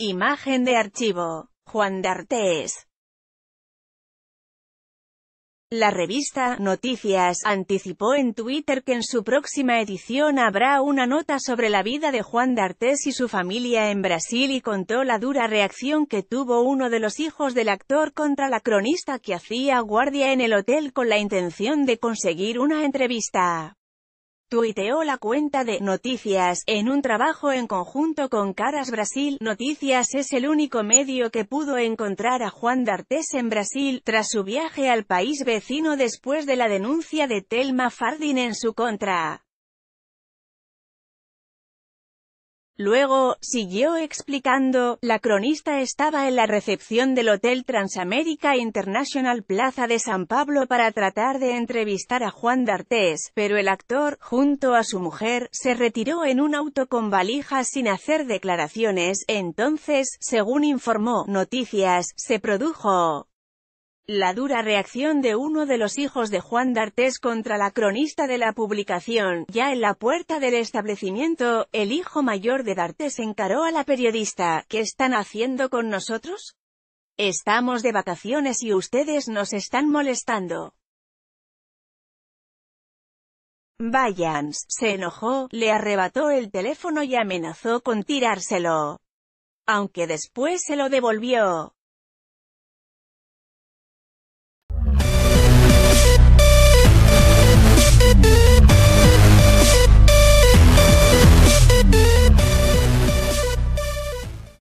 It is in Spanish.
Imagen de archivo. Juan de La revista Noticias anticipó en Twitter que en su próxima edición habrá una nota sobre la vida de Juan de y su familia en Brasil y contó la dura reacción que tuvo uno de los hijos del actor contra la cronista que hacía guardia en el hotel con la intención de conseguir una entrevista tuiteó la cuenta de Noticias, en un trabajo en conjunto con Caras Brasil. Noticias es el único medio que pudo encontrar a Juan D'Artes en Brasil, tras su viaje al país vecino después de la denuncia de Telma Fardin en su contra. Luego, siguió explicando, la cronista estaba en la recepción del Hotel Transamérica International Plaza de San Pablo para tratar de entrevistar a Juan D'Artés, pero el actor, junto a su mujer, se retiró en un auto con valijas sin hacer declaraciones, entonces, según informó Noticias, se produjo la dura reacción de uno de los hijos de Juan D'Artés contra la cronista de la publicación, ya en la puerta del establecimiento, el hijo mayor de D'Artés encaró a la periodista, ¿qué están haciendo con nosotros? Estamos de vacaciones y ustedes nos están molestando. Vayans, se enojó, le arrebató el teléfono y amenazó con tirárselo. Aunque después se lo devolvió.